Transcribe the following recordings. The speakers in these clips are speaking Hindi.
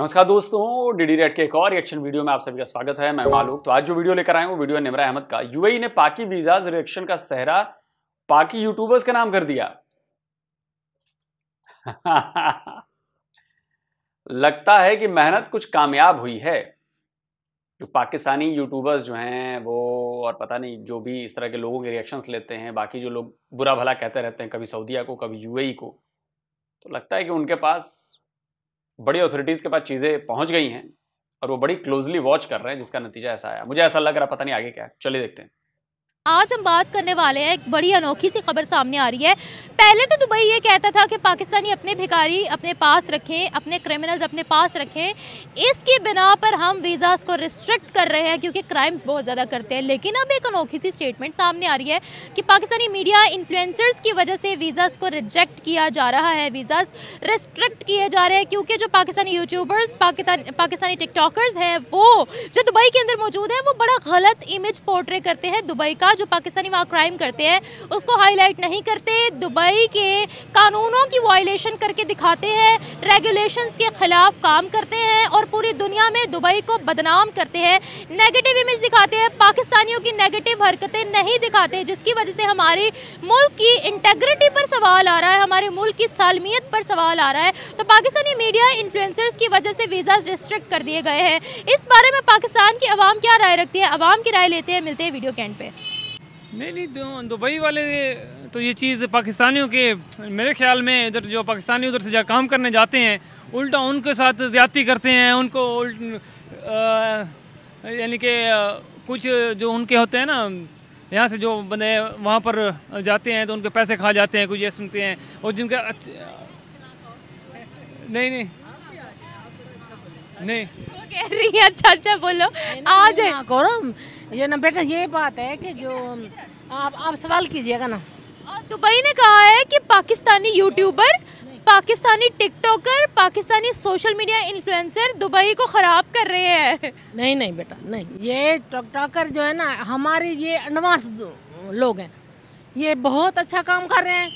नमस्कार दोस्तों डीडी रेड के एक और रिएक्शन वीडियो में आप सभी का स्वागत है मैं मालूक तो आज जो वीडियो लेकर आए वो वीडियो निमरा अहमद का यूएई ने पाकि वीजाज रिएक्शन का सहरा पाकि यूट्यूबर्स का नाम कर दिया लगता है कि मेहनत कुछ कामयाब हुई है जो पाकिस्तानी यूट्यूबर्स जो हैं वो और पता नहीं जो भी इस तरह के लोगों के रिएक्शंस लेते हैं बाकी जो लोग बुरा भला कहते रहते हैं कभी सऊदीया को कभी यूएई को तो लगता है कि उनके पास बड़ी अथॉरिटीज़ के पास चीज़ें पहुंच गई हैं और वो बड़ी क्लोजली वॉच कर रहे हैं जिसका नतीजा ऐसा आया मुझे ऐसा लग रहा पता नहीं आगे क्या चलिए देखते हैं आज हम बात करने वाले हैं एक बड़ी अनोखी सी खबर सामने आ रही है पहले तो दुबई ये कहता था कि पाकिस्तानी अपने भिखारी अपने पास रखें अपने क्रिमिनल्स अपने पास रखें इसके बिना पर हम वीज़ास को रिस्ट्रिक्ट कर रहे हैं क्योंकि क्राइम्स बहुत ज़्यादा करते हैं लेकिन अब एक अनोखी सी स्टेटमेंट सामने आ रही है कि पाकिस्तानी मीडिया इन्फ्लुंसर्स की वजह से वीज़ाज़ को रिजेक्ट किया जा रहा है वीज़ास रिस्ट्रिक्ट किए जा रहे हैं क्योंकि जो पाकिस्तानी यूट्यूबर्स पाकिस्तानी टिकटॉकर्स हैं वो जो दुबई के अंदर मौजूद हैं वो बड़ा गलत इमेज पोर्ट्रे करते हैं दुबई का जो पाकिस्तानी वहाँ क्राइम करते हैं उसको हाईलाइट नहीं करते दुबई के कानूनों की वायलेशन करके दिखाते हैं रेगुलेशंस के ख़िलाफ़ काम करते हैं और पूरी दुनिया में दुबई को बदनाम करते हैं नेगेटिव इमेज दिखाते हैं पाकिस्तानियों की नेगेटिव हरकतें नहीं दिखाते जिसकी वजह से हमारे मुल्क की इंटेग्रिटी पर सवाल आ रहा है हमारे मुल्क की सालमियत पर सवाल आ रहा है तो पाकिस्तानी मीडिया इन्फ्लुएंसर्स की वजह से वीज़ा रिस्ट्रिक्ट कर दिए गए हैं इस बारे में पाकिस्तान की आवाम क्या राय रखती है आवाम की राय लेते हैं मिलते हैं वीडियो कैंड पे नहीं नहीं तो दुबई वाले तो ये चीज़ पाकिस्तानियों के मेरे ख्याल में इधर जो पाकिस्तानी उधर से जा काम करने जाते हैं उल्टा उनके साथ ज़्यादती करते हैं उनको यानी कि कुछ जो उनके होते हैं ना यहाँ से जो बंदे वहाँ पर जाते हैं तो उनके पैसे खा जाते हैं कुछ ये सुनते हैं और जिनके अच्छा नहीं नहीं नहीं कह रही है अच्छा अच्छा बोलो आ जाए गौरम ये ना बेटा ये बात है कि जो आप आप सवाल कीजिएगा ना दुबई ने कहा है कि Pakistani YouTuber Pakistani TikToker Pakistani social media influencer Dubai को ख़राब कर रहे हैं नहीं नहीं बेटा नहीं ये टिकटॉकर जो है ना हमारे ये एडवांस लोग हैं ये बहुत अच्छा काम कर रहे हैं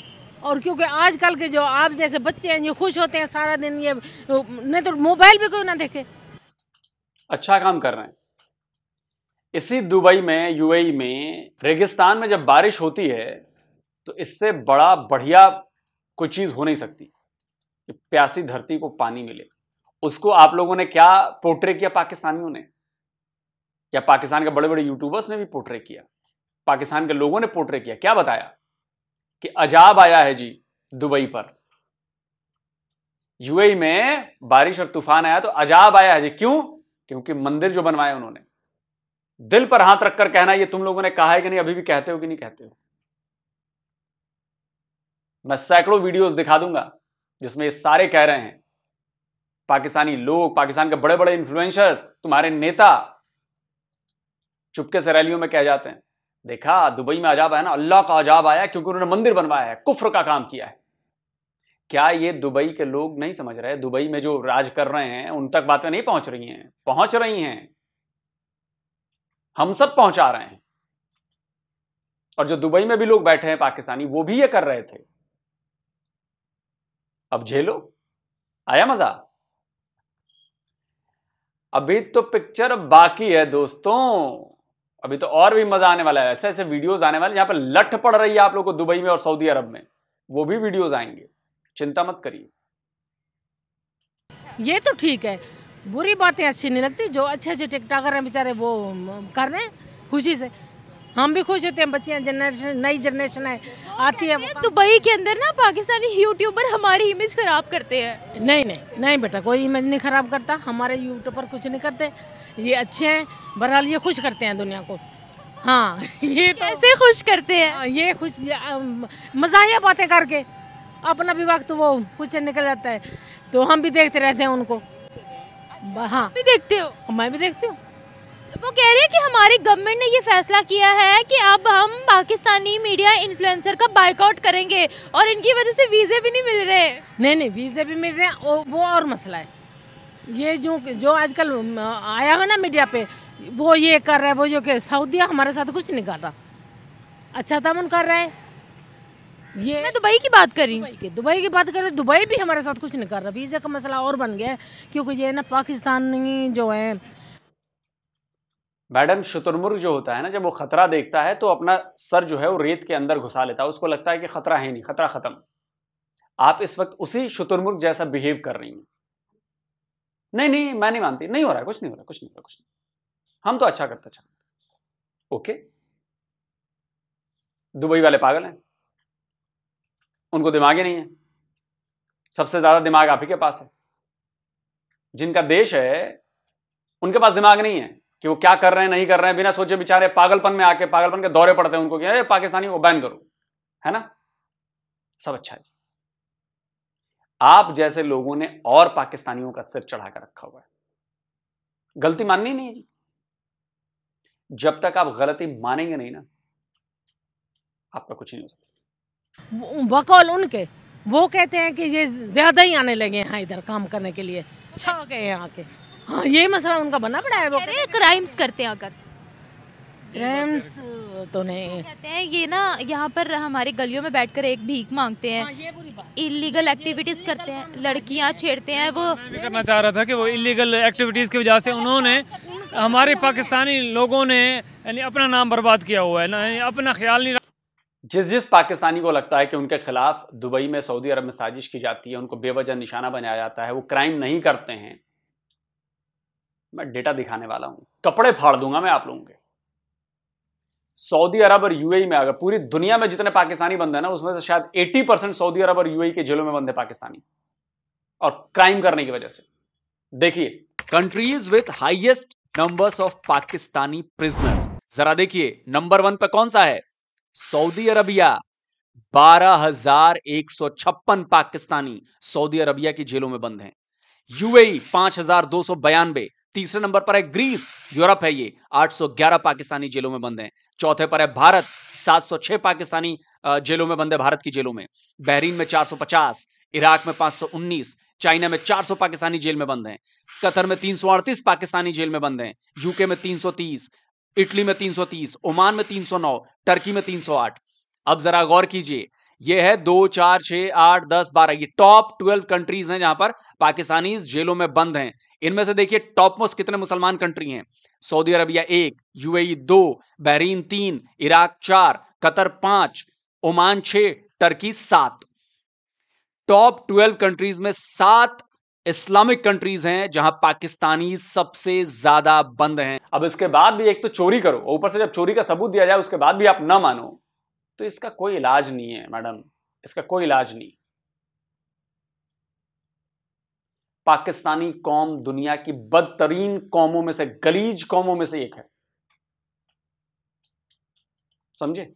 और क्योंकि आजकल के जो आप जैसे बच्चे हैं ये खुश होते हैं सारा दिन ये नहीं तो मोबाइल भी कोई ना देखे अच्छा काम कर रहे हैं इसी दुबई में यूएई में रेगिस्तान में जब बारिश होती है तो इससे बड़ा बढ़िया कोई चीज़ हो नहीं सकती कि प्यासी धरती को पानी मिले उसको आप लोगों ने क्या पोर्ट्रे किया पाकिस्तानियों ने या पाकिस्तान के बड़े बड़े यूट्यूबर्स ने भी पोर्ट्रे किया पाकिस्तान के लोगों ने पोर्ट्रे किया क्या बताया कि अजाब आया है जी दुबई पर यूएई में बारिश और तूफान आया तो अजाब आया है जी क्यों क्योंकि मंदिर जो बनवाए उन्होंने दिल पर हाथ रखकर कहना ये तुम लोगों ने कहा है कि नहीं अभी भी कहते हो कि नहीं कहते हो मैं सैकड़ों वीडियोस दिखा दूंगा जिसमें ये सारे कह रहे हैं पाकिस्तानी लोग पाकिस्तान के बड़े बड़े इन्फ्लुएंसर्स तुम्हारे नेता चुपके से रैलियों में कह जाते हैं देखा दुबई में अजाब है ना अल्लाह का अजाब आया क्योंकि उन्होंने मंदिर बनवाया है कुफ्र का काम किया है क्या ये दुबई के लोग नहीं समझ रहे दुबई में जो राज कर रहे हैं उन तक बातें नहीं पहुंच रही हैं पहुंच रही हैं हम सब पहुंचा रहे हैं और जो दुबई में भी लोग बैठे हैं पाकिस्तानी वो भी ये कर रहे थे अब झेलो आया मजा अभी तो पिक्चर बाकी है दोस्तों अभी तो और भी मजा आने वाला है ऐसे ऐसे वीडियोस आने वाले जहां पर लठ पड़ रही है आप लोगों को दुबई में और सऊदी अरब में वो भी वीडियोस आएंगे चिंता मत करिए ये तो ठीक है बुरी बातें अच्छी नहीं लगती जो अच्छे अच्छे टिकटॉकर हैं बेचारे वो कर रहे हैं खुशी से हम भी खुश होते हैं बच्चे हैं जनरेशन नई जनरेशन है आती है दुबई के अंदर ना पाकिस्तानी यूट्यूबर हमारी इमेज खराब करते हैं नहीं नहीं नहीं बेटा कोई इमेज नहीं खराब करता हमारे यूट्यूबर कुछ नहीं करते ये अच्छे हैं बहरहाल ये खुश करते हैं दुनिया को हाँ ये तो, कैसे खुश करते हैं हाँ, ये खुश मजाहिया बातें करके अपना भी वक्त तो वो कुछ निकल जाता है तो हम भी देखते रहते हैं उनको अच्छा। हाँ भी देखते हो मैं भी देखती हूँ तो वो कह रहे हैं कि हमारी गवर्नमेंट ने ये फैसला किया है कि अब हम पाकिस्तानी मीडिया इन्फ्लुएंसर का बाइकआउट करेंगे और इनकी वजह से वीज़े भी नहीं मिल रहे नहीं नहीं वीज़े भी मिल रहे हैं वो और मसला है ये जो जो आजकल आया हुआ ना मीडिया पे वो ये कर रहा है वो जो कि सऊदीया हमारे साथ कुछ नहीं कर रहा अच्छा उन कर रहा है ये मैं दुबई की बात कर रही हूँ दुबई की बात कर रही हूँ दुबई भी हमारे साथ कुछ नहीं कर रहा वीज़ा का मसला और बन गया क्योंकि ये ना पाकिस्तानी जो है मैडम शुतुरमुर्ग जो होता है ना जब वो खतरा देखता है तो अपना सर जो है वो रेत के अंदर घुसा लेता है उसको लगता है कि खतरा है नहीं खतरा खत्म आप इस वक्त उसी शुतुरमुर्ग जैसा बिहेव कर रही हैं नहीं नहीं मैं नहीं मानती नहीं हो रहा है कुछ नहीं हो रहा कुछ नहीं हो रहा कुछ नहीं हम तो अच्छा करते अच्छा ओके दुबई वाले पागल हैं उनको दिमाग ही नहीं है सबसे ज्यादा दिमाग आप ही के पास है जिनका देश है उनके पास दिमाग नहीं है कि वो क्या कर रहे हैं नहीं कर रहे हैं बिना सोचे बेचारे पागलपन में आके पागलपन के दौरे पड़ते हैं उनको कि अरे पाकिस्तानी वो बैन करो है ना सब अच्छा है आप जैसे लोगों ने और पाकिस्तानियों का सिर चढ़ा कर रखा हुआ है गलती माननी नहीं जी जब तक आप गलती मानेंगे नहीं ना आपका कुछ नहीं हो सकता बकौल उनके वो कहते हैं कि ये ज़्यादा ही आने लगे हैं इधर काम करने के लिए अच्छा गए हैं आके हाँ ये मसला उनका बना पड़ा है वो क्राइम्स करते हैं अगर क्राइम्स तो नहीं कहते हैं ये ना यहाँ पर हमारे गलियों में बैठकर एक भीख मांगते हैं इलीगल हाँ, एक्टिविटीज करते हैं लड़कियाँ छेड़ते हैं वो मैं करना चाह रहा था कि वो इलीगल एक्टिविटीज की वजह से उन्होंने हमारे पाकिस्तानी लोगों ने अपना नाम बर्बाद किया हुआ है ना अपना ख्याल नहीं जिस जिस पाकिस्तानी को लगता है कि उनके खिलाफ दुबई में सऊदी अरब में साजिश की जाती है उनको बेवजह निशाना बनाया जाता है वो क्राइम नहीं करते हैं मैं डेटा दिखाने वाला हूं कपड़े फाड़ दूंगा मैं आप लोगों के सऊदी अरब और यूएई में अगर पूरी दुनिया में जितने पाकिस्तानी बंद है ना उसमें से शायद 80 परसेंट सऊदी अरब और यूएई के जेलों में बंदे पाकिस्तानी और क्राइम करने की वजह से देखिए countries with highest numbers of Pakistani prisoners जरा देखिए नंबर वन पर कौन सा है सऊदी अरबिया बारह हजार एक सौ छप्पन पाकिस्तानी सऊदी अरबिया की जेलों में बंद हैं यूएई पांच हजार दो सौ बयानबे तीसरे नंबर पर है ग्रीस यूरोप है ये 811 पाकिस्तानी जेलों में बंद हैं चौथे पर है भारत 706 पाकिस्तानी जेलों में बंद है भारत की जेलों में बहरीन में 450 इराक में 519 चाइना में 400 पाकिस्तानी जेल में बंद हैं कतर में अड़तीस पाकिस्तानी जेल में बंद हैं यूके में 330 इटली में 330 ओमान में 309 टर्की में 308 अब जरा गौर कीजिए ये है दो चार छह आठ दस बारह ये टॉप ट्वेल्व कंट्रीज हैं जहां पर पाकिस्तानी जेलों में बंद हैं इनमें से देखिए टॉप मोस्ट कितने मुसलमान कंट्री हैं सऊदी अरबिया एक यूएई e दो बहरीन तीन इराक चार कतर पांच ओमान छह टर्की सात टॉप ट्वेल्व कंट्रीज में सात इस्लामिक कंट्रीज हैं जहां पाकिस्तानी सबसे ज्यादा बंद हैं अब इसके बाद भी एक तो चोरी करो ऊपर से जब चोरी का सबूत दिया जाए उसके बाद भी आप ना मानो तो इसका कोई इलाज नहीं है मैडम इसका कोई इलाज नहीं पाकिस्तानी कौम दुनिया की बदतरीन कौमों में से गलीज कौमों में से एक है समझे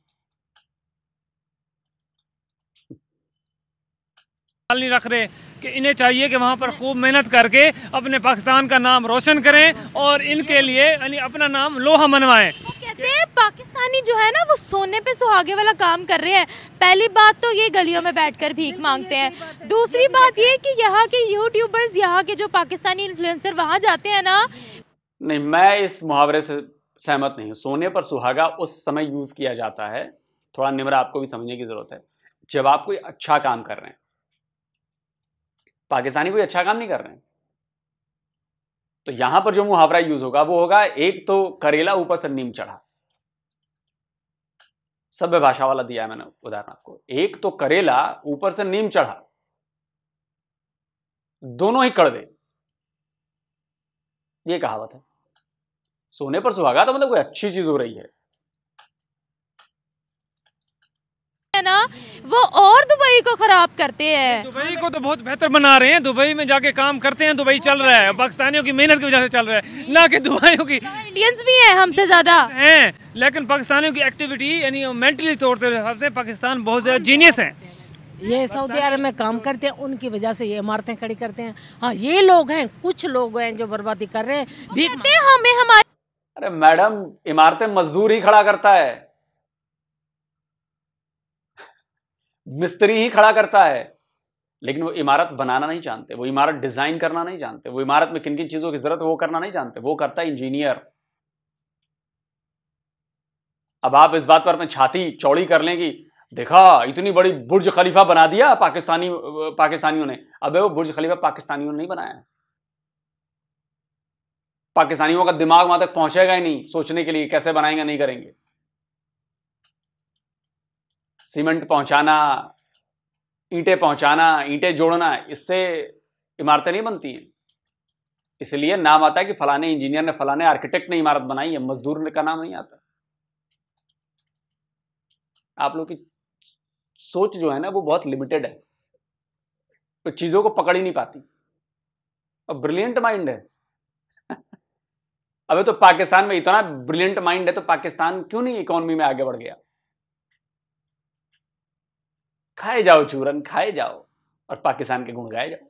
ख्याल नहीं रख रहे कि इन्हें चाहिए कि वहाँ पर खूब मेहनत करके अपने पाकिस्तान का नाम रोशन करें और इनके लिए यानी अपना नाम लोहा मनवाएं कहते हैं पाकिस्तानी जो है ना वो सोने पे सुहागे वाला काम कर रहे हैं पहली बात तो ये गलियों में बैठकर भीख मांगते हैं दूसरी बात ये कि यहाँ के यूट्यूबर्स यहाँ के जो पाकिस्तानी इन्फ्लुएंसर वहाँ जाते हैं ना नहीं मैं इस मुहावरे से सहमत नहीं सोने पर सुहागा उस समय यूज़ किया जाता है थोड़ा निमरा आपको भी समझने की ज़रूरत है जब आप कोई अच्छा काम कर रहे हैं पाकिस्तानी कोई अच्छा काम नहीं कर रहे हैं तो यहां पर जो मुहावरा यूज होगा वो होगा एक तो करेला ऊपर से नीम चढ़ा सभ्य भाषा वाला दिया है मैंने उदाहरण आपको एक तो करेला ऊपर से नीम चढ़ा दोनों ही कड़वे ये कहावत है सोने पर सुहागा तो मतलब कोई अच्छी चीज हो रही है है ना वो और दुबई को खराब करते हैं दुबई को तो बहुत बेहतर बना रहे हैं दुबई में जाके काम करते हैं दुबई चल रहा है पाकिस्तानियों की मेहनत की वजह से चल रहा है ना कि दुबईयों की इंडियंस भी है हमसे ज्यादा हैं लेकिन पाकिस्तानियों की एक्टिविटी यानी मेंटली तौर पर पाकिस्तान बहुत ज्यादा जीनियस है ये सऊदी अरब में काम करते हैं उनकी वजह से ये इमारतें खड़ी करते हैं हाँ ये लोग हैं कुछ लोग हैं जो बर्बादी कर रहे हैं हमें हमारे अरे मैडम इमारतें मजदूर ही खड़ा करता है मिस्त्री ही खड़ा करता है लेकिन वो इमारत बनाना नहीं जानते वो इमारत डिजाइन करना नहीं जानते वो इमारत में किन किन चीजों की जरूरत है वो करना नहीं जानते वो करता है इंजीनियर अब आप इस बात पर अपनी छाती चौड़ी कर लेंगी देखा इतनी बड़ी बुर्ज खलीफा बना दिया पाकिस्तानी पाकिस्तानियों ने अब वो बुर्ज खलीफा पाकिस्तानियों ने नहीं बनाया पाकिस्तानियों का दिमाग वहां तक पहुंचेगा ही नहीं सोचने के लिए कैसे बनाएंगे नहीं करेंगे सीमेंट पहुंचाना ईंटें पहुंचाना ईंटें जोड़ना इससे इमारतें नहीं बनती हैं इसलिए नाम आता है कि फलाने इंजीनियर ने फलाने आर्किटेक्ट ने इमारत बनाई है मजदूर का नाम नहीं आता आप लोग की सोच जो है ना वो बहुत लिमिटेड है तो चीजों को पकड़ ही नहीं पाती और ब्रिलियंट माइंड है अबे तो पाकिस्तान में इतना ब्रिलियंट माइंड है तो पाकिस्तान क्यों नहीं इकोनॉमी में आगे बढ़ गया खाए जाओ चूरन खाए जाओ और पाकिस्तान के गुण गाए जाओ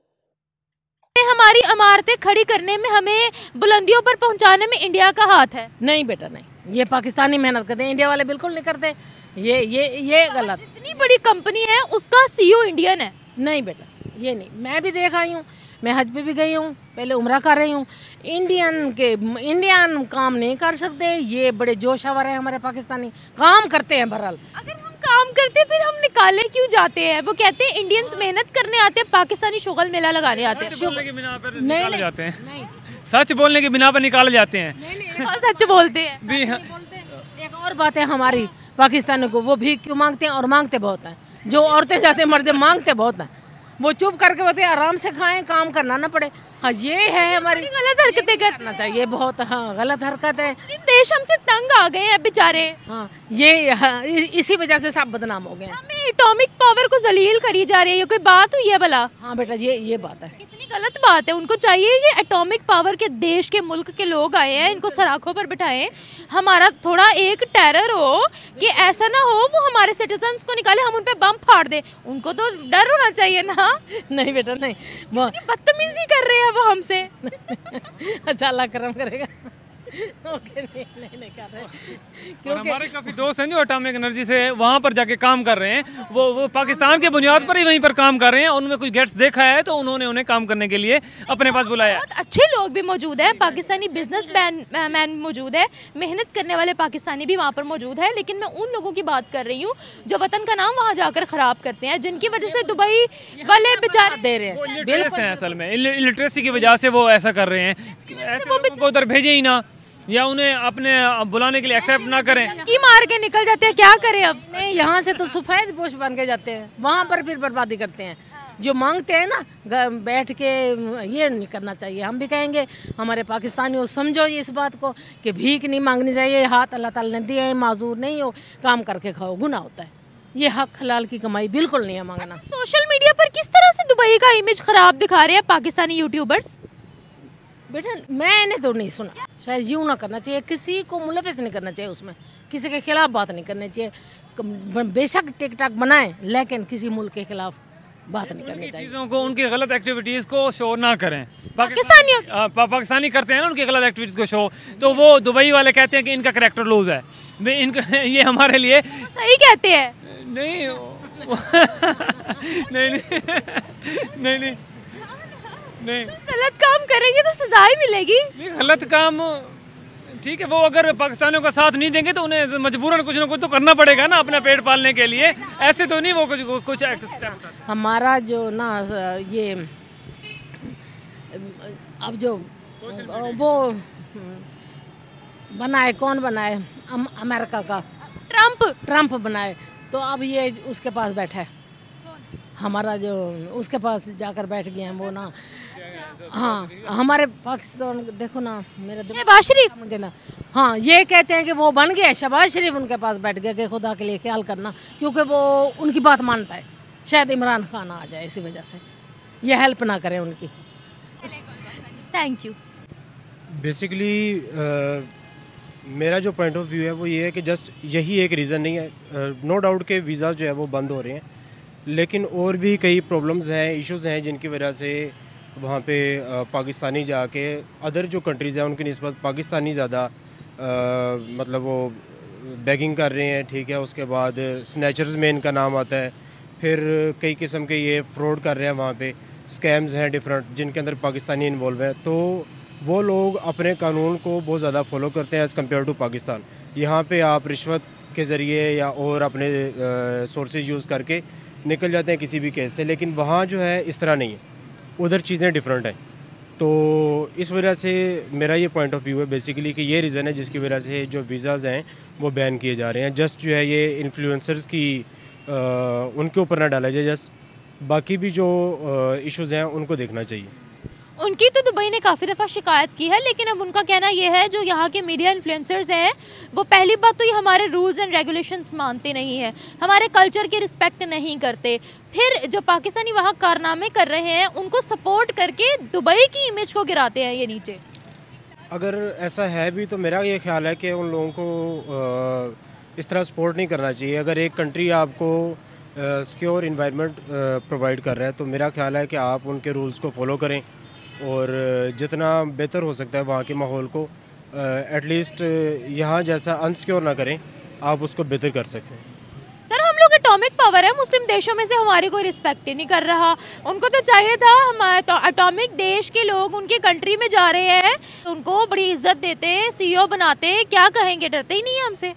हमारी इमारतें खड़ी करने में हमें बुलंदियों पर पहुंचाने में इंडिया का हाथ है नहीं बेटा नहीं ये पाकिस्तानी मेहनत करते हैं इंडिया वाले बिल्कुल नहीं करते ये ये ये गलत इतनी बड़ी कंपनी है उसका सीईओ इंडियन है नहीं बेटा ये नहीं मैं भी देख आई हूँ मैं हज पे भी गई हूँ पहले उम्र कर रही हूँ इंडियन के इंडियन काम नहीं कर सकते ये बड़े जोश आवर हैं हमारे पाकिस्तानी काम करते हैं बहरहाल अगर काम करते फिर हम निकाले क्यों जाते हैं वो कहते हैं इंडियंस हाँ। मेहनत करने आते हैं पाकिस्तानी शुगल मेला लगाने आते हैं बोलने के बिना पर निकाले जाते हैं सच बोलने के बिना पर निकाले जाते हैं सच बोलते हैं हाँ। एक और बात है हमारी पाकिस्तान को वो भी क्यों मांगते हैं और मांगते बहुत हैं जो औरतें जाते मर्दे मांगते बहुत हैं वो चुप करके बोलते आराम से खाएं काम करना ना पड़े हाँ ये है हमारी गलत हरकतें करना चाहिए बहुत हाँ गलत हरकत है देश हमसे तंग आ गए हैं बेचारे हाँ ये हाँ, इसी वजह से सब बदनाम हो गए हमें एटॉमिक पावर को जलील करी जा रही है कोई बात हुई है भला हाँ बेटा ये ये बात है कितनी गलत बात है उनको चाहिए ये एटॉमिक पावर के देश के मुल्क के लोग आए हैं इनको सराखों पर बिठाए हमारा थोड़ा एक टेरर हो कि ऐसा ना हो वो हमारे सिटीजन को निकाले हम उन पर बम फाड़ दे उनको तो डर होना चाहिए ना नहीं बेटा नहीं बदतमीजी कर रहे हैं है वो हमसे अच्छा अल्लाह करम करेगा ओके नहीं नहीं हमारे काफ़ी दोस्त हैं जो अटामिक एनर्जी से वहाँ पर जाके काम कर रहे हैं वो वो पाकिस्तान के बुनियाद पर ही वहीं पर काम कर रहे हैं उनमें कुछ गेट्स देखा है तो उन्होंने उन्हें काम करने के लिए अपने पास बुलाया अच्छे लोग भी मौजूद है पाकिस्तानी बिजनेस मैन uh, मौजूद है मेहनत करने वाले पाकिस्तानी भी वहाँ पर मौजूद है लेकिन मैं उन लोगों की बात कर रही हूँ जो वतन का नाम वहाँ जाकर ख़राब करते हैं जिनकी वजह से दुबई वाले बेचारे दे रहे हैं असल में इलिटरेसी की वजह से वो ऐसा कर रहे हैं उधर भेजे ही ना या उन्हें अपने बुलाने के लिए एक्सेप्ट ना करें की मार के निकल जाते हैं क्या करें अब नहीं यहाँ से तो सफेद पोष बन के जाते हैं वहाँ पर फिर बर्बादी करते हैं जो मांगते हैं ना बैठ के ये नहीं करना चाहिए हम भी कहेंगे हमारे पाकिस्तानियों समझो ये इस बात को कि भीख नहीं मांगनी चाहिए हाथ अल्लाह ताला ने दिए हैं माजूर नहीं हो काम करके खाओ गुना होता है ये हक हलाल की कमाई बिल्कुल नहीं है मांगना अच्छा, सोशल मीडिया पर किस तरह से दुबई का इमेज खराब दिखा रहे हैं पाकिस्तानी यूट्यूबर्स बेटा मैंने तो नहीं सुना शायद यूँ ना करना चाहिए किसी को मुलविस नहीं करना चाहिए उसमें किसी के खिलाफ बात नहीं करनी चाहिए बेशक टिक टाक बनाए लेकिन किसी मुल्क के खिलाफ बात नहीं करनी चाहिए चीज़ों को उनकी गलत एक्टिविटीज़ को शो ना करें पाकिस्तानी पाकिस्तानी करते हैं ना उनकी गलत एक्टिविटीज़ को शो तो वो दुबई वाले कहते हैं कि इनका करेक्टर लूज है ये हमारे लिए सही कहते हैं नहीं नहीं नहीं नहीं नहीं गलत काम करेंगे तो सजा ही मिलेगी नहीं गलत काम ठीक है वो अगर पाकिस्तानियों का साथ नहीं देंगे तो उन्हें मजबूरन कुछ ना कुछ तो करना पड़ेगा ना अपना पेट पालने के लिए ऐसे तो नहीं वो कुछ कुछ एक्स्ट्रा हमारा जो ना ये अब जो वो बनाए कौन बनाए अम, अमेरिका का ट्रंप ट्रंप बनाए तो अब ये उसके पास बैठा है हमारा जो उसके पास जाकर बैठ गया है वो ना हाँ हमारे पाकिस्तान देखो ना मेरे शहबाज शरीफ हाँ ये कहते हैं कि वो बन गया शहबाज शरीफ उनके पास बैठ गया कि खुदा के लिए ख्याल करना क्योंकि वो उनकी बात मानता है शायद इमरान खान आ जाए इसी वजह से ये हेल्प ना करें उनकी थैंक यू बेसिकली मेरा जो पॉइंट ऑफ व्यू है वो ये है कि जस्ट यही एक रीज़न नहीं है नो uh, डाउट no के वीज़ा जो है वो बंद हो रहे हैं लेकिन और भी कई प्रॉब्लम्स हैं इश्यूज़ हैं जिनकी वजह से वहाँ पे पाकिस्तानी जाके अदर जो कंट्रीज़ हैं उनकी नस्बत पाकिस्तानी ज़्यादा मतलब वो बैगिंग कर रहे हैं ठीक है उसके बाद स्नैचर्स में इनका नाम आता है फिर कई किस्म के ये फ्रॉड कर रहे हैं वहाँ पे स्कैम्स हैं डिफरेंट जिनके अंदर पाकिस्तानी इन्वॉल्व हैं तो वो लोग अपने कानून को बहुत ज़्यादा फॉलो करते हैं एज़ कम्पेयर टू पाकिस्तान यहाँ पे आप रिश्वत के ज़रिए या और अपने सोर्सेज यूज़ करके निकल जाते हैं किसी भी केस से लेकिन वहाँ जो है इस तरह नहीं है उधर चीज़ें डिफरेंट हैं तो इस वजह से मेरा ये पॉइंट ऑफ व्यू है बेसिकली कि ये रीज़न है जिसकी वजह से जो वीज़ाज़ हैं वो बैन किए जा रहे हैं जस्ट जो है ये इन्फ्लुएंसर्स की आ, उनके ऊपर ना डाला जाए जस्ट बाकी भी जो इश्यूज़ हैं उनको देखना चाहिए उनकी तो दुबई ने काफ़ी दफ़ा शिकायत की है लेकिन अब उनका कहना यह है जो यहाँ के मीडिया इन्फ्लुएंसर्स हैं वो पहली बात तो ये हमारे रूल्स एंड रेगुलेशंस मानते नहीं हैं हमारे कल्चर की रिस्पेक्ट नहीं करते फिर जो पाकिस्तानी वहाँ कारनामे कर रहे हैं उनको सपोर्ट करके दुबई की इमेज को गिराते हैं ये नीचे अगर ऐसा है भी तो मेरा ये ख्याल है कि उन लोगों को इस तरह सपोर्ट नहीं करना चाहिए अगर एक कंट्री आपको सिक्योर इन्वायरमेंट प्रोवाइड कर रहा है तो मेरा ख्याल है कि आप उनके रूल्स को फॉलो करें और जितना बेहतर हो सकता है वहाँ के माहौल को एटलीस्ट यहाँ जैसा अनसिक्योर ना करें आप उसको बेहतर कर सकते हैं सर हम लोग एटॉमिक पावर है मुस्लिम देशों में से हमारी कोई रिस्पेक्ट ही नहीं कर रहा उनको तो चाहिए था हमारे तो एटॉमिक देश के लोग उनके कंट्री में जा रहे हैं तो उनको बड़ी इज्जत देते सीईओ e बनाते क्या कहेंगे डरते ही नहीं है हमसे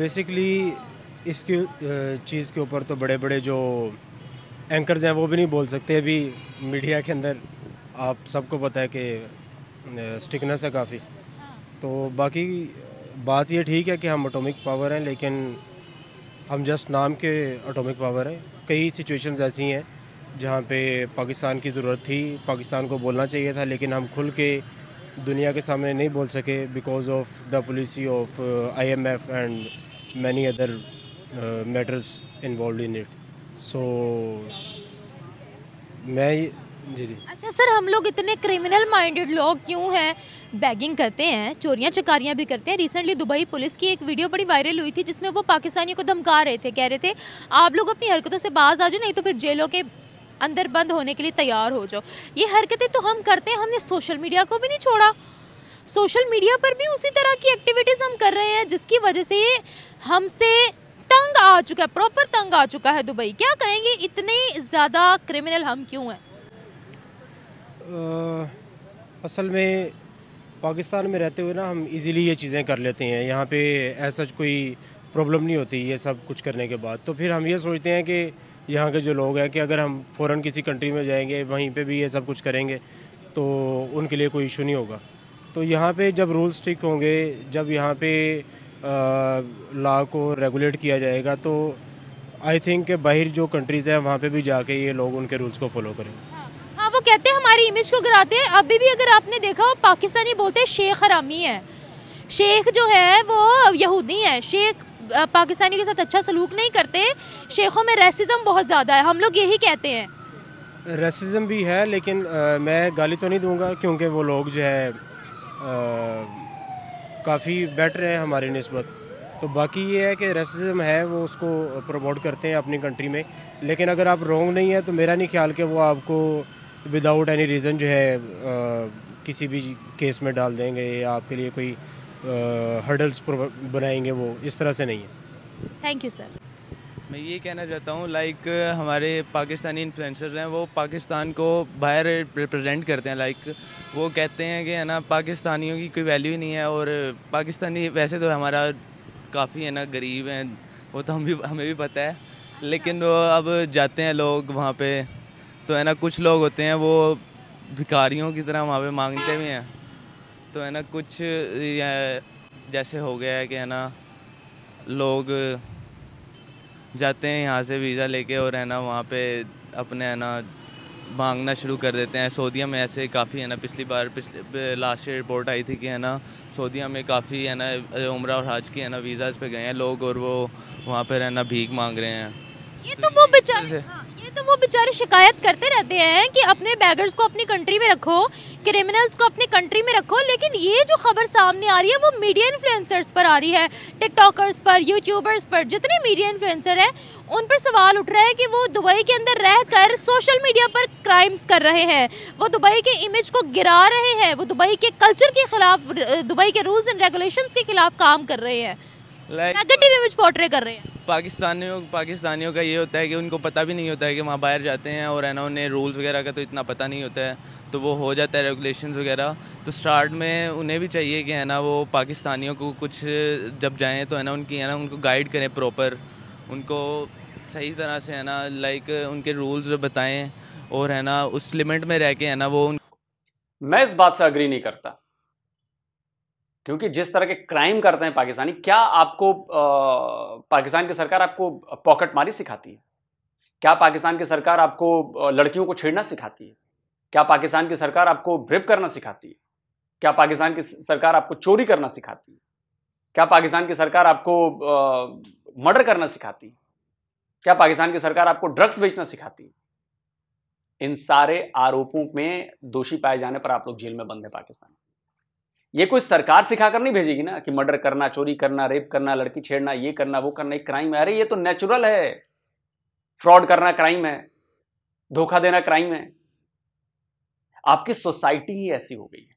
बेसिकली इसके चीज़ के ऊपर तो बड़े बड़े जो एंकर्स हैं वो भी नहीं बोल सकते अभी मीडिया के अंदर आप सबको पता है कि स्टिकनेस है काफ़ी तो बाकी बात ये ठीक है कि हम अटोमिक पावर हैं लेकिन हम जस्ट नाम के अटोमिक पावर हैं कई सिचुएशंस ऐसी हैं जहाँ पे पाकिस्तान की ज़रूरत थी पाकिस्तान को बोलना चाहिए था लेकिन हम खुल के दुनिया के सामने नहीं बोल सके because of the policy of IMF and many other matters involve in it so मैं जी जी अच्छा सर हम लोग इतने क्रिमिनल माइंडेड लोग क्यों हैं बैगिंग करते हैं चोरियां चकारियां भी करते हैं रिसेंटली दुबई पुलिस की एक वीडियो बड़ी वायरल हुई थी जिसमें वो पाकिस्तानियों को धमका रहे थे कह रहे थे आप लोग अपनी हरकतों से बाज आ जाओ नहीं तो फिर जेलों के अंदर बंद होने के लिए तैयार हो जाओ ये हरकतें तो हम करते हैं हमने सोशल मीडिया को भी नहीं छोड़ा सोशल मीडिया पर भी उसी तरह की एक्टिविटीज़ हम कर रहे हैं जिसकी वजह से हमसे तंग आ चुका है प्रॉपर तंग आ चुका है दुबई क्या कहेंगे इतने ज़्यादा क्रिमिनल हम क्यों हैं असल में पाकिस्तान में रहते हुए ना हम इजीली ये चीज़ें कर लेते हैं यहाँ पे ऐसा कोई प्रॉब्लम नहीं होती ये सब कुछ करने के बाद तो फिर हम ये सोचते हैं कि यहाँ के जो लोग हैं कि अगर हम फ़ौर किसी कंट्री में जाएंगे वहीं पे भी ये सब कुछ करेंगे तो उनके लिए कोई इशू नहीं होगा तो यहाँ पे जब रूल्स स्ट्रिक होंगे जब यहाँ पे लॉ को रेगुलेट किया जाएगा तो आई थिंक बाहर जो कंट्रीज़ हैं वहाँ पे भी जाके ये लोग उनके रूल्स को फॉलो करें हाँ, हाँ वो कहते हैं हमारी इमेज को गिराते हैं अभी भी अगर आपने देखा वो पाकिस्तानी बोलते हैं शेख हरामी है शेख जो है वो यहूदी है शेख पाकिस्तानियों के साथ अच्छा सलूक नहीं करते शेखों में रेसिज्म बहुत ज़्यादा है हम लोग यही कहते हैं रेसिज्म भी है लेकिन आ, मैं गाली तो नहीं दूंगा क्योंकि वो लोग जो है आ, काफ़ी बेटर है हमारे नस्बत तो बाकी ये है कि रेसिज्म है वो उसको प्रमोट करते हैं अपनी कंट्री में लेकिन अगर आप रॉन्ग नहीं है तो मेरा नहीं ख्याल कि वो आपको विदाउट एनी रीज़न जो है आ, किसी भी केस में डाल देंगे या आपके लिए कोई हर्डल्स बनाएंगे वो इस तरह से नहीं है थैंक यू सर मैं ये कहना चाहता हूँ लाइक हमारे पाकिस्तानी इन्फ्लुएंसर्स हैं वो पाकिस्तान को बाहर रिप्रेजेंट करते हैं लाइक वो कहते हैं कि है ना पाकिस्तानियों की कोई वैल्यू ही नहीं है और पाकिस्तानी वैसे तो हमारा काफ़ी है ना गरीब हैं वो तो हम भी हमें भी पता है लेकिन वो अब जाते हैं लोग वहाँ पे तो है ना कुछ लोग होते हैं वो भिखारियों की तरह वहाँ पे मांगते भी हैं तो है ना कुछ जैसे हो गया है कि है ना लोग जाते हैं यहाँ से वीज़ा लेके और है ना वहाँ पे अपने है ना मांगना शुरू कर देते हैं सऊदीया में ऐसे काफ़ी है ना पिछली बार पिछले लास्ट ईयर रिपोर्ट आई थी कि है ना सऊदीया में काफ़ी है ना उम्र और हज की है ना वीज़ाज़ पे गए हैं लोग और वो वहाँ पर है ना भीख मांग रहे हैं ये तो, तो वो बेचारे हाँ। तो वो बेचारे शिकायत करते रहते हैं कि अपने बैगर्स को अपनी कंट्री में रखो क्रिमिनल्स को अपनी कंट्री में रखो लेकिन ये जो खबर सामने आ रही है वो मीडिया इन्फ्लुएंसर्स पर आ रही है टिकटॉकर्स पर यूट्यूबर्स पर जितने मीडिया इन्फ्लुएंसर हैं उन पर सवाल उठ रहा है कि वो दुबई के अंदर कर सोशल मीडिया पर क्राइम्स कर रहे हैं वो दुबई के इमेज को गिरा रहे हैं वो दुबई के कल्चर के खिलाफ दुबई के रूल्स एंड रेगुलेशन के खिलाफ काम कर रहे हैं नेगेटिव इमेज पोर्ट्रे कर रहे हैं पाकिस्तानियों पाकिस्तानियों का ये होता है कि उनको पता भी नहीं होता है कि वहाँ बाहर जाते हैं और है ना उन्हें रूल्स वगैरह का तो इतना पता नहीं होता है तो वो हो जाता है रेगुलेशंस वगैरह तो स्टार्ट में उन्हें भी चाहिए कि है ना वो पाकिस्तानियों को कुछ जब जाएँ तो है ना उनकी है ना उनको गाइड करें प्रॉपर उनको सही तरह से है ना लाइक उनके रूल्स बताएँ और है ना उस लिमिट में रह के है ना वो मैं इस बात से अग्री नहीं करता क्योंकि जिस तरह के क्राइम करते हैं पाकिस्तानी क्या आपको पाकिस्तान की सरकार आपको पॉकेट मारी सिखाती है क्या पाकिस्तान की सरकार आपको लड़कियों को छेड़ना सिखाती है क्या पाकिस्तान की सरकार आपको ब्रिप करना सिखाती है क्या पाकिस्तान की सरकार आपको चोरी करना सिखाती है क्या पाकिस्तान की सरकार आपको मर्डर करना सिखाती है क्या पाकिस्तान की सरकार आपको ड्रग्स बेचना सिखाती है इन सारे आरोपों में दोषी पाए जाने पर आप लोग जेल में बंद हैं पाकिस्तान ये कोई सरकार सिखाकर नहीं भेजेगी ना कि मर्डर करना चोरी करना रेप करना लड़की छेड़ना ये करना वो करना एक क्राइम है अरे ये तो नेचुरल है फ्रॉड करना क्राइम है धोखा देना क्राइम है आपकी सोसाइटी ही ऐसी हो गई है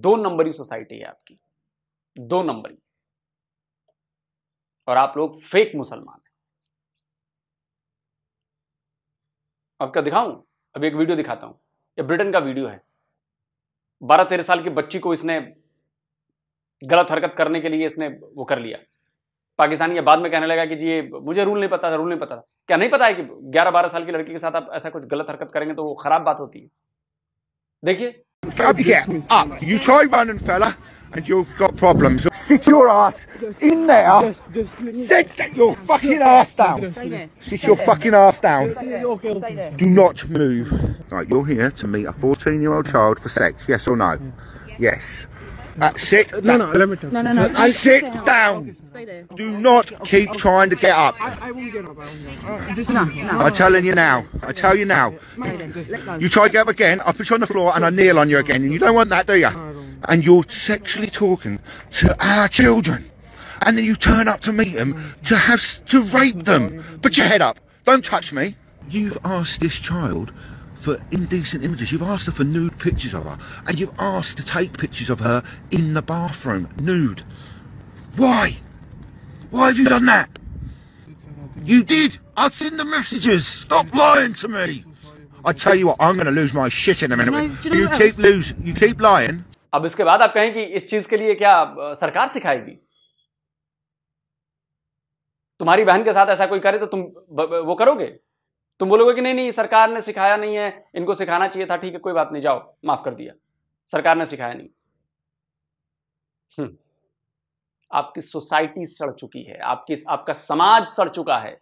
दो नंबरी सोसाइटी है आपकी दो नंबरी और आप लोग फेक मुसलमान हैं आपका दिखाऊं अभी एक वीडियो दिखाता हूं ये ब्रिटेन का वीडियो है बारह तेरह साल की बच्ची को इसने गलत हरकत करने के लिए इसने वो कर लिया पाकिस्तान ये बाद में कहने लगा कि जी ये मुझे रूल नहीं पता था रूल नहीं पता था क्या नहीं पता है कि ग्यारह बारह साल की लड़की के साथ आप ऐसा कुछ गलत हरकत करेंगे तो वो खराब बात होती है देखिए and you've got problems. Sit your ass in there. Just, just Sit your fucking ass down. Sit your fucking ass down. Do not move. Right, you're here to meet a 14 year old child for sex, yes or no? Yes. Uh, sit. No, no, let me talk. No, no, no. sit down. Do not keep trying to get up. I, won't get up. no, no. I'm telling you now. I tell you now. You try to get up again, I put you on the floor and I kneel on you again. And you don't want that, do you? And you're sexually talking to our children. And then you turn up to meet them to have to rape them. Put your head up. Don't touch me. You've asked this child for indecent images. You've asked her for nude pictures of her. And you've asked to take pictures of her in the bathroom, nude. Why? Why have you done that? You did! i have seen the messages! Stop lying to me! I tell you what, I'm going to lose my shit in a minute. You keep lose, you keep lying. अब इसके बाद आप कहें कि इस चीज के लिए क्या सरकार सिखाएगी तुम्हारी बहन के साथ ऐसा कोई करे तो तुम वो करोगे तुम बोलोगे कि नहीं नहीं सरकार ने सिखाया नहीं है इनको सिखाना चाहिए था ठीक है कोई बात नहीं जाओ माफ कर दिया सरकार ने सिखाया नहीं हम्म। आपकी सोसाइटी सड़ चुकी है आपकी आपका समाज सड़ चुका है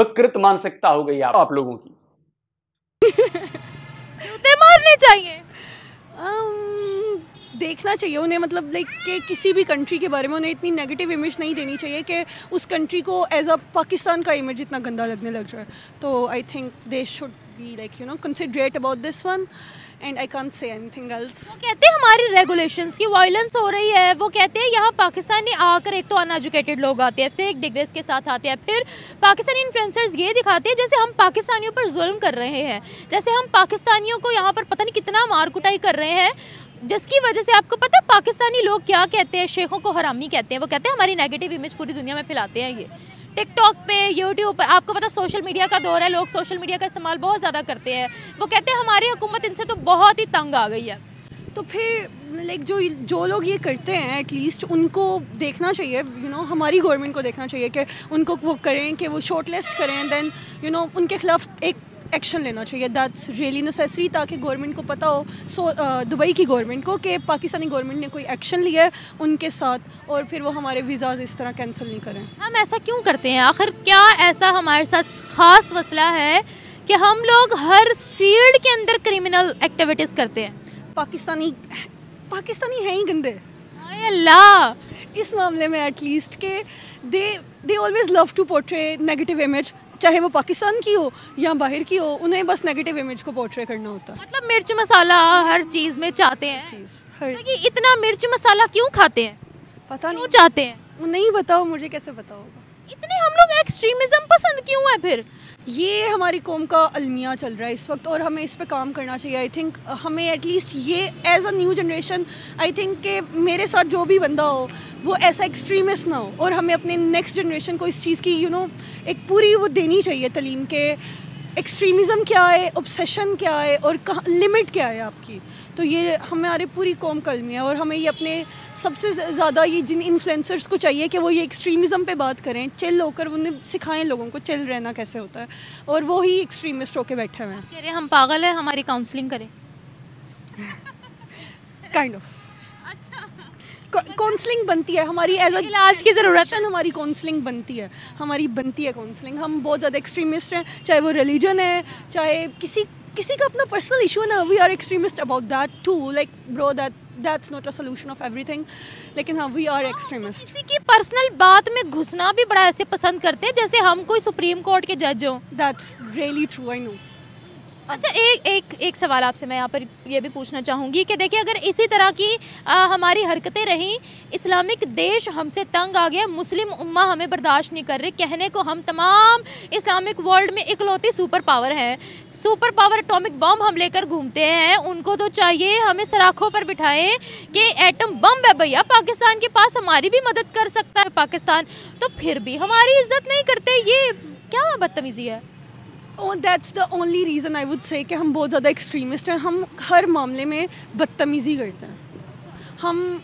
विकृत मानसिकता हो गई आप, लोगों की मारने चाहिए um... देखना चाहिए उन्हें मतलब लाइक कि किसी भी कंट्री के बारे में उन्हें इतनी नेगेटिव इमेज नहीं देनी चाहिए कि उस कंट्री को एज अ पाकिस्तान का इमेज इतना गंदा लगने लग जाए तो I think they should be like you know considerate about this one and I can't say thing else वो कहते हैं हमारी रेगुलेशन की वायलेंस हो रही है वो कहते हैं यहाँ पाकिस्तानी आकर एक तो अनएजुकेटेड लोग आते हैं फेक डिग्रेस के साथ आते हैं फिर पाकिस्तानी इन्फ्लुएंसर्स ये दिखाते हैं जैसे हम पाकिस्तानियों पर जुल्म कर रहे हैं जैसे हम पाकिस्तानियों को यहाँ पर पता नहीं कितना मार कुटाई कर रहे हैं जिसकी वजह से आपको पता है पाकिस्तानी लोग क्या कहते हैं शेखों को हरामी कहते हैं वो कहते हैं हमारी नेगेटिव इमेज पूरी दुनिया में फैलाते हैं ये टिकटॉक पे यूट्यूब पर आपको पता सोशल मीडिया का दौर है लोग सोशल मीडिया का इस्तेमाल बहुत ज़्यादा करते हैं वो कहते हैं हमारी हुकूमत इनसे तो बहुत ही तंग आ गई है तो फिर लाइक जो जो लोग ये करते हैं एटलीस्ट उनको देखना चाहिए यू you नो know, हमारी गवर्नमेंट को देखना चाहिए कि उनको वो करें कि वो शॉर्ट लिस्ट करें दैन यू नो उनके खिलाफ एक एक्शन लेना चाहिए दैट्स रियली नेसेसरी ताकि गवर्नमेंट को पता हो सो दुबई की गवर्नमेंट को कि पाकिस्तानी गवर्नमेंट ने कोई एक्शन लिया है उनके साथ और फिर वो हमारे वीज़ाज इस तरह कैंसिल नहीं करें हम ऐसा क्यों करते हैं आखिर क्या ऐसा हमारे साथ ख़ास मसला है कि हम लोग हर फील्ड के अंदर क्रिमिनल एक्टिविटीज़ करते हैं पाकिस्तानी पाकिस्तानी हैं ही गंदे अल्लाह इस मामले में एटलीस्ट के they they always love to portray negative image चाहे वो पाकिस्तान की हो या बाहर की हो उन्हें बस नेगेटिव इमेज को पोर्ट्रे करना होता है मतलब मिर्च मसाला हर चीज़ में चाहते हैं चीज़ हर तो इतना मिर्च मसाला क्यों खाते हैं पता नहीं चाहते हैं नहीं बताओ मुझे कैसे बताओ इतने हम लोग एक्सट्रीमिज्म पसंद क्यों है फिर ये हमारी कौम का अलमिया चल रहा है इस वक्त और हमें इस पर काम करना चाहिए आई थिंक uh, हमें एटलीस्ट ये as a new generation I think के मेरे साथ जो भी बंदा हो वो ऐसा एक्सट्रीमिस्ट ना हो और हमें अपने नेक्स्ट जनरेशन को इस चीज़ की यू you नो know, एक पूरी वो देनी चाहिए तलीम के एक्सट्रीमिज़म क्या है ऑब्सेशन क्या है और कहाँ लिमिट क्या है आपकी तो ये हमारे पूरी कौम कलमी है और हमें ये अपने सबसे ज़्यादा ये जिन इन्फ्लुएंसर्स को चाहिए कि वो ये एक्सट्रीमिज़म पे बात करें चिल होकर उन्हें सिखाएं लोगों को चिल रहना कैसे होता है और वो ही एक्सट्रीमिस्ट होकर बैठे हुए हैं कह रहे हम पागल हैं हमारी काउंसलिंग करें काइंड ऑफ अच्छा काउंसलिंग बनती है हमारी एज इलाज की ज़रूरत है हमारी काउंसलिंग बनती है हमारी बनती है काउंसलिंग हम बहुत ज़्यादा एक्सट्रीमिस्ट हैं चाहे वो रिलीजन है चाहे किसी किसी का अपना पर्सनल इशू ना we are extremist about that too like bro that that's not a solution of everything लेकिन हाँ वी आर एक्सट्रीमिस्ट किसी की पर्सनल बात में घुसना भी बड़ा ऐसे पसंद करते हैं जैसे हम कोई सुप्रीम कोर्ट के जज हों that's really true I know अच्छा एक एक एक सवाल आपसे मैं यहाँ पर यह भी पूछना चाहूँगी कि देखिए अगर इसी तरह की आ, हमारी हरकतें रहीं इस्लामिक देश हमसे तंग आ गया मुस्लिम उम्मा हमें बर्दाश्त नहीं कर रही कहने को हम तमाम इस्लामिक वर्ल्ड में इकलौती सुपर पावर हैं सुपर पावर एटॉमिक बम हम लेकर घूमते हैं उनको तो चाहिए हमें सराखों पर बिठाएं कि एटम बम है भैया पाकिस्तान के पास हमारी भी मदद कर सकता है पाकिस्तान तो फिर भी हमारी इज्जत नहीं करते ये क्या बदतमीज़ी है that's the only reason I would say कि हम बहुत ज़्यादा एक्सट्रीमिस्ट हैं हम हर मामले में बदतमीज़ी करते हैं हम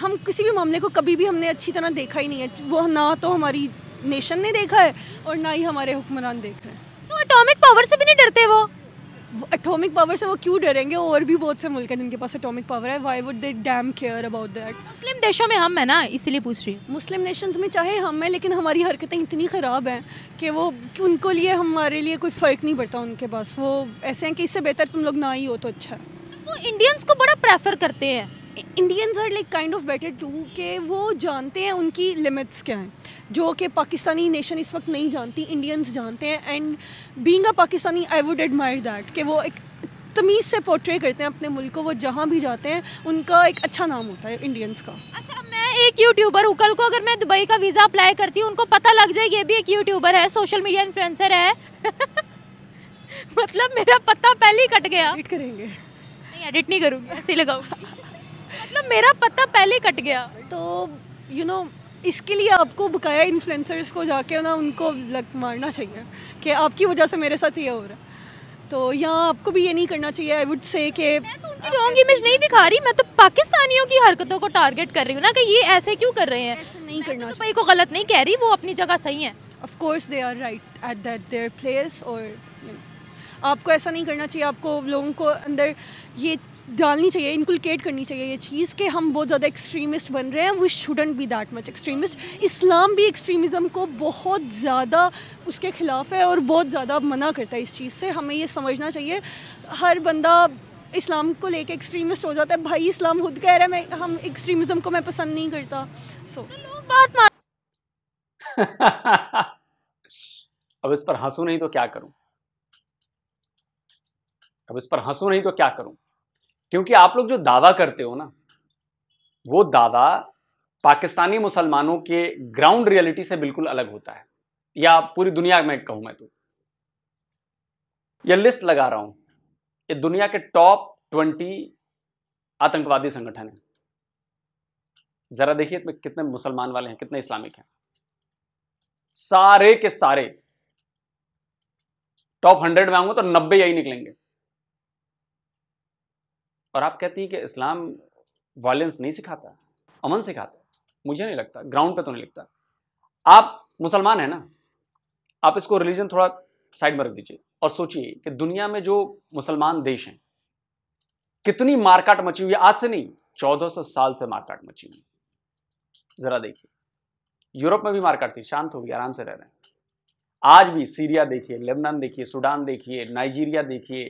हम किसी भी मामले को कभी भी हमने अच्छी तरह देखा ही नहीं है वो ना तो हमारी नेशन ने देखा है और ना ही हमारे हुक्मरान देख रहे हैं तो एटॉमिक पावर से भी नहीं डरते वो एटॉमिक पावर से वो क्यों डरेंगे और भी बहुत से मुल्क हैं जिनके पास एटॉमिक पावर है why would they damn care about that Muslim देशों में हम है ना इसीलिए पूछ रही हूँ मुस्लिम नेशंस में चाहे हम हैं लेकिन हमारी हरकतें इतनी ख़राब हैं कि वो कि उनको लिए हमारे लिए कोई फ़र्क नहीं पड़ता उनके पास वो ऐसे हैं कि इससे बेहतर तुम लोग ना ही हो तो अच्छा वो इंडियंस को बड़ा प्रेफर करते हैं Indians are like kind of better to के वो जानते हैं उनकी लिमिट्स क्या हैं जो कि पाकिस्तानी नेशन इस वक्त नहीं जानती इंडियंस जानते हैं and being a Pakistani I would admire that कि वो एक तमीज़ से पोर्ट्रे करते हैं अपने मुल्क को वो जहाँ भी जाते हैं उनका एक अच्छा नाम होता है इंडियंस का अच्छा मैं एक यूट्यूबर हूँ कल को अगर मैं दुबई का वीज़ा अप्लाई करती हूँ उनको पता लग जाए ये भी एक यूट्यूबर है सोशल मीडिया इन्फ्लुएंसर है मतलब मेरा पता पहले ही कट गया एडिट करेंगे नहीं एडिट नहीं करूँगी ऐसे ही लगाऊंगी मतलब मेरा पता पहले ही कट गया तो यू you नो know, इसके लिए आपको बकाया इन्फ्लुएंसर्स को जाके ना उनको लग मारना चाहिए कि आपकी वजह से मेरे साथ ये हो रहा है तो यहाँ आपको भी ये नहीं करना चाहिए आई वुड से कि रॉन्ग तो इमेज नहीं दिखा रही मैं तो पाकिस्तानियों की हरकतों को टारगेट कर रही हूँ ना कि ये ऐसे क्यों कर रहे हैं नहीं करना तो भाई को गलत नहीं कह रही वो अपनी जगह सही है of course they are right at that their place और आपको ऐसा नहीं करना चाहिए आपको लोगों को अंदर ये डालनी चाहिए इनकुलकेट करनी चाहिए ये चीज़ कि हम बहुत ज़्यादा एक्सट्रीमिस्ट बन रहे हैं we shouldn't be that much extremist इस्लाम भी एक्सट्रीमिज़म को बहुत ज़्यादा उसके ख़िलाफ़ है और बहुत ज़्यादा मना करता है इस चीज़ से हमें ये समझना चाहिए हर बंदा इस्लाम को लेके एक्सट्रीमिस्ट हो जाता है भाई इस्लाम खुद कह रहा है मैं हम एक्सट्रीमिज्म को मैं पसंद नहीं करता सो so, तो बात मान अब इस पर हंसू नहीं तो क्या करूँ अब इस पर हंसू नहीं तो क्या करूं क्योंकि आप लोग जो दावा करते हो ना वो दावा पाकिस्तानी मुसलमानों के ग्राउंड रियलिटी से बिल्कुल अलग होता है या पूरी दुनिया में कहूं मैं तो यह लिस्ट लगा रहा हूं ये दुनिया के टॉप ट्वेंटी आतंकवादी संगठन है जरा देखिए तो कितने मुसलमान वाले हैं कितने इस्लामिक हैं सारे के सारे टॉप हंड्रेड में आऊंगा तो नब्बे यही निकलेंगे और आप कहती हैं कि इस्लाम वायलेंस नहीं सिखाता अमन सिखाता मुझे नहीं लगता ग्राउंड पे तो नहीं लगता आप मुसलमान हैं ना आप इसको रिलीजन थोड़ा साइड में रख दीजिए और सोचिए कि दुनिया में जो मुसलमान देश हैं कितनी मारकाट मची हुई है आज से नहीं सौ साल से मारकाट मची हुई जरा देखिए यूरोप में भी मारकाट थी शांत हो गई आराम से रह रहे हैं आज भी सीरिया देखिए लेबनान देखिए सूडान देखिए नाइजीरिया देखिए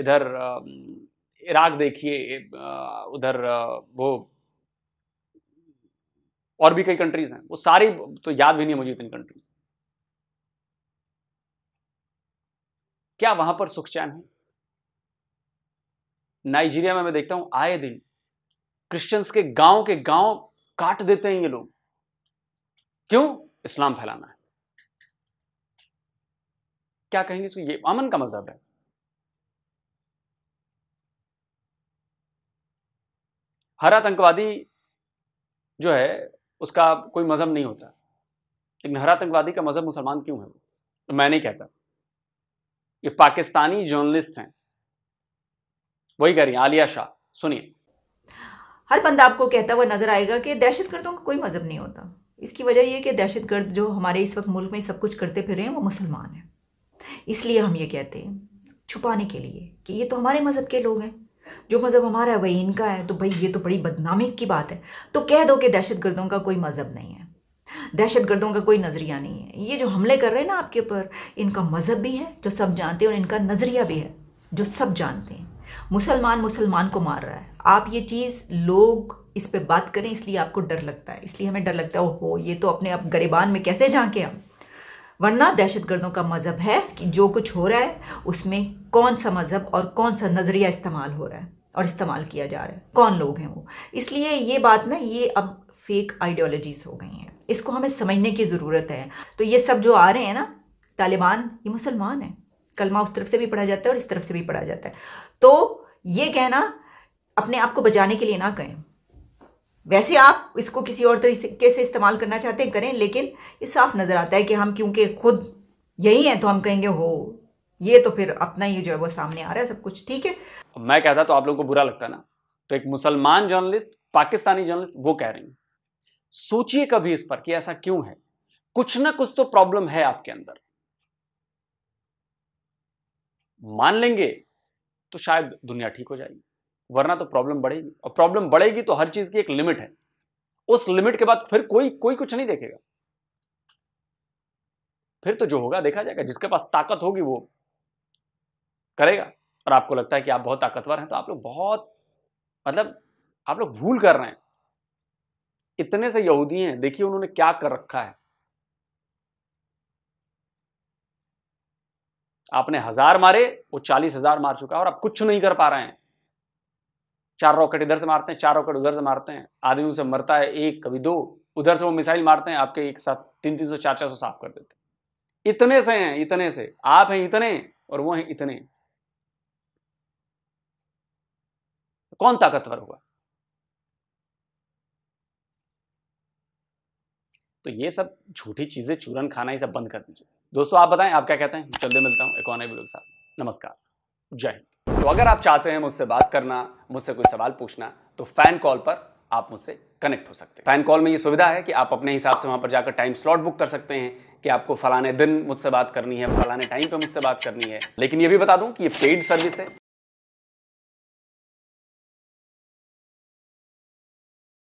इधर इराक देखिए उधर वो और भी कई कंट्रीज हैं वो सारी तो याद भी नहीं है मुझे इतनी कंट्रीज क्या वहां पर सुख चैन है नाइजीरिया में मैं देखता हूं आए दिन क्रिश्चियंस के गांव के गांव काट देते हैं ये लोग क्यों इस्लाम फैलाना है क्या कहेंगे इसको ये अमन का मजहब है हर आतंकवादी जो है उसका कोई मज़हब नहीं होता लेकिन हर आतंकवादी का मज़हब मुसलमान क्यों है तो मैं नहीं कहता ये पाकिस्तानी जर्नलिस्ट हैं वही कह रही आलिया शाह सुनिए हर बंदा आपको कहता हुआ नजर आएगा कि दहशत गर्दों का कोई मजहब नहीं होता इसकी वजह यह कि दहशत गर्द जो हमारे इस वक्त मुल्क में सब कुछ करते फिर रहे हैं वो मुसलमान हैं इसलिए हम ये कहते हैं छुपाने के लिए कि ये तो हमारे मज़हब के लोग हैं जो मज़हब हमारा है वही इनका है तो भाई ये तो बड़ी बदनामी की बात है तो कह दो कि दहशत गर्दों का कोई मज़हब नहीं है दहशत गर्दों का कोई नज़रिया नहीं है ये जो हमले कर रहे हैं ना आपके ऊपर इनका मज़हब भी है जो सब जानते हैं और इनका नज़रिया भी है जो सब जानते हैं मुसलमान मुसलमान को मार रहा है आप ये चीज़ लोग इस पर बात करें इसलिए आपको डर लगता है इसलिए हमें डर लगता है ओहो ये तो अपने आप गरीबान में कैसे झाँके हम वरना दहशतगर्दों का मज़हब है कि जो कुछ हो रहा है उसमें कौन सा मज़हब और कौन सा नज़रिया इस्तेमाल हो रहा है और इस्तेमाल किया जा रहा है कौन लोग हैं वो इसलिए ये बात ना ये अब फेक आइडियोलॉजीज़ हो गई हैं इसको हमें समझने की ज़रूरत है तो ये सब जो आ रहे हैं ना तालिबान ये मुसलमान हैं कलमा उस तरफ से भी पढ़ा जाता है और इस तरफ से भी पढ़ा जाता है तो ये कहना अपने आप को बचाने के लिए ना कहें वैसे आप इसको किसी और तरीके से इस्तेमाल करना चाहते हैं करें लेकिन ये साफ नज़र आता है कि हम क्योंकि खुद यही हैं तो हम कहेंगे हो ये तो फिर अपना ही जो है वो सामने आ रहा है सब कुछ ठीक है मैं कहता तो आप लोगों को बुरा लगता ना तो एक मुसलमान जर्नलिस्ट पाकिस्तानी जर्नलिस्ट वो कह रही सोचिए कभी इस पर कि ऐसा क्यों है कुछ ना कुछ तो प्रॉब्लम है आपके अंदर मान लेंगे तो शायद दुनिया ठीक हो जाएगी वरना तो प्रॉब्लम बढ़ेगी और प्रॉब्लम बढ़ेगी तो हर चीज की एक लिमिट है उस लिमिट के बाद फिर कोई कोई कुछ नहीं देखेगा फिर तो जो होगा देखा जाएगा जिसके पास ताकत होगी वो करेगा और आपको लगता है कि आप बहुत ताकतवर हैं तो आप लोग बहुत मतलब आप लोग भूल कर रहे हैं इतने से यहूदी हैं देखिए उन्होंने क्या कर रखा है आपने हजार मारे वो चालीस हजार मार चुका है और आप कुछ नहीं कर पा रहे हैं चार रॉकेट इधर से मारते हैं चार रॉकेट उधर से मारते हैं आदमी उसे मरता है एक कभी दो उधर से वो मिसाइल मारते हैं आपके एक साथ तीन तीन सौ चार चार सौ साफ कर देते हैं इतने से हैं इतने से आप हैं इतने और वो हैं इतने कौन ताकतवर होगा तो ये सब झूठी चीजें चूरन खाना ये सब बंद कर दीजिए दोस्तों आप बताएं आप क्या कहते हैं जल्दी मिलता हूं एक और नए वीडियो के साथ नमस्कार जय हिंद तो अगर आप चाहते हैं मुझसे बात करना मुझसे कोई सवाल पूछना तो फैन कॉल पर आप मुझसे कनेक्ट हो सकते हैं फैन कॉल में ये सुविधा है कि आप अपने हिसाब से वहां पर जाकर टाइम स्लॉट बुक कर सकते हैं कि आपको फलाने दिन मुझसे बात करनी है फलाने टाइम पर मुझसे बात करनी है लेकिन ये भी बता दूं कि ये पेड सर्विस है